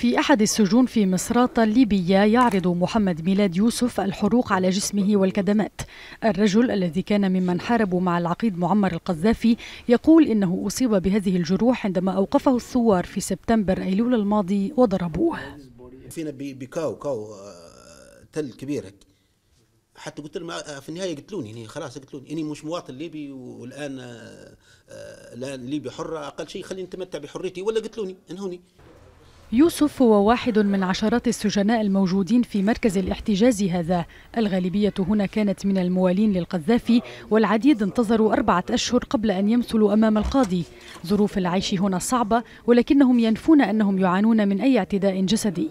في أحد السجون في مصراتة الليبية يعرض محمد ميلاد يوسف الحروق على جسمه والكدمات الرجل الذي كان ممن حاربوا مع العقيد معمر القذافي يقول إنه أصيب بهذه الجروح عندما أوقفه الثوار في سبتمبر أيلول الماضي وضربوه فينا بكاو كاو آه، تل كبير حتى قلت لهم آه، في النهايه قتلوني يعني خلاص قتلوني اني يعني مش مواطن ليبي والان آه، الان ليبيا حره اقل شيء خليني نتمتع بحريتي ولا قتلوني انهوني يوسف هو واحد من عشرات السجناء الموجودين في مركز الاحتجاز هذا الغالبية هنا كانت من الموالين للقذافي والعديد انتظروا أربعة أشهر قبل أن يمثلوا أمام القاضي ظروف العيش هنا صعبة ولكنهم ينفون أنهم يعانون من أي اعتداء جسدي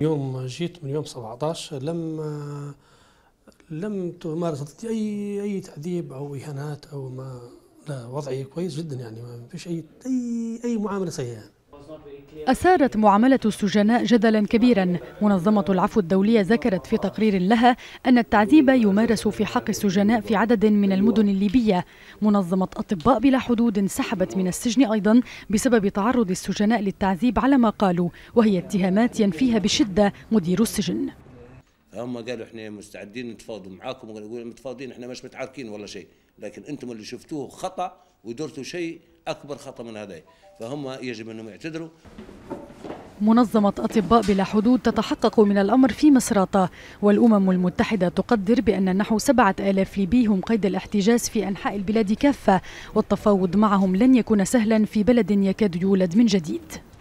يوم جيت من يوم 17 لم لم تمارس أي أي تعذيب أو إهانات أو ما لا وضعي كويس جدا يعني ما فيش أي أي أي معاملة سيئة أثارت معاملة السجناء جدلا كبيرا منظمة العفو الدولية ذكرت في تقرير لها أن التعذيب يمارس في حق السجناء في عدد من المدن الليبية منظمة أطباء بلا حدود انسحبت من السجن أيضا بسبب تعرض السجناء للتعذيب على ما قالوا وهي اتهامات ينفيها بشدة مدير السجن هم قالوا احنا مستعدين نتفاوضوا معاكم ونقول متفاوضين احنا مش متعاركين ولا شيء لكن انتم اللي شفتوه خطا ودرتوا شيء اكبر خطا من هذا فهم يجب انهم يعتذروا منظمة أطباء بلا حدود تتحقق من الأمر في مصراتة والأمم المتحدة تقدر بأن نحو سبعة آلاف ليبي هم قيد الاحتجاز في أنحاء البلاد كافة والتفاوض معهم لن يكون سهلا في بلد يكاد يولد من جديد